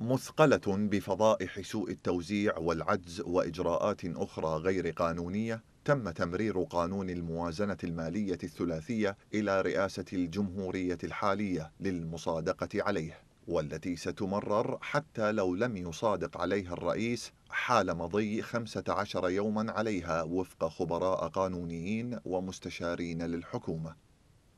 مثقلة بفضائح سوء التوزيع والعجز وإجراءات أخرى غير قانونية تم تمرير قانون الموازنة المالية الثلاثية إلى رئاسة الجمهورية الحالية للمصادقة عليه والتي ستمرر حتى لو لم يصادق عليها الرئيس حال مضي 15 يوما عليها وفق خبراء قانونيين ومستشارين للحكومة.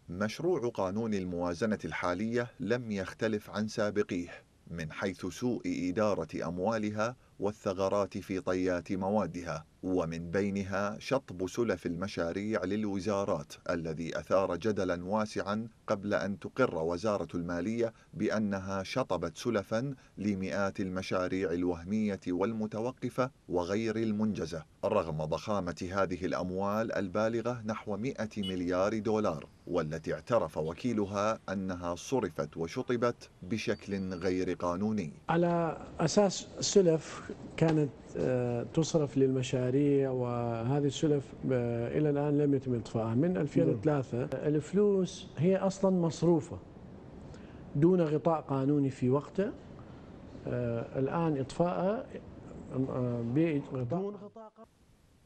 مشروع قانون الموازنة الحالية لم يختلف عن سابقيه من حيث سوء إدارة أموالها والثغرات في طيات موادها ومن بينها شطب سلف المشاريع للوزارات الذي أثار جدلا واسعا قبل أن تقر وزارة المالية بأنها شطبت سلفا لمئات المشاريع الوهمية والمتوقفة وغير المنجزة رغم ضخامة هذه الأموال البالغة نحو 100 مليار دولار والتي اعترف وكيلها أنها صرفت وشطبت بشكل غير قانوني على أساس سلف كانت آه، تصرف للمشاريع وهذه السلف آه، الى الان لم يتم اطفائها من 2003 نعم. الفلوس هي اصلا مصروفه دون غطاء قانوني في وقته آه، الان اطفائها بغطاء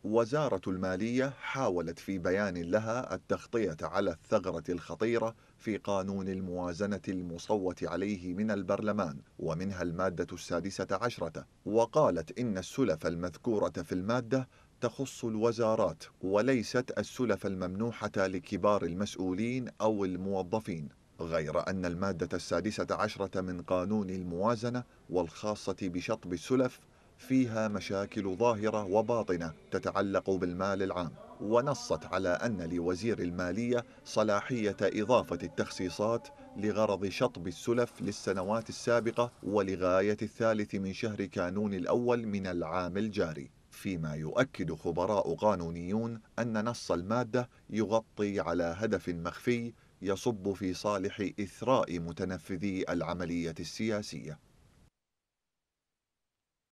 وزارة المالية حاولت في بيان لها التغطية على الثغرة الخطيرة في قانون الموازنة المصوت عليه من البرلمان ومنها المادة السادسة عشرة وقالت إن السلف المذكورة في المادة تخص الوزارات وليست السلف الممنوحة لكبار المسؤولين أو الموظفين غير أن المادة السادسة عشرة من قانون الموازنة والخاصة بشطب السلف فيها مشاكل ظاهرة وباطنة تتعلق بالمال العام ونصت على أن لوزير المالية صلاحية إضافة التخصيصات لغرض شطب السلف للسنوات السابقة ولغاية الثالث من شهر كانون الأول من العام الجاري فيما يؤكد خبراء قانونيون أن نص المادة يغطي على هدف مخفي يصب في صالح إثراء متنفذي العملية السياسية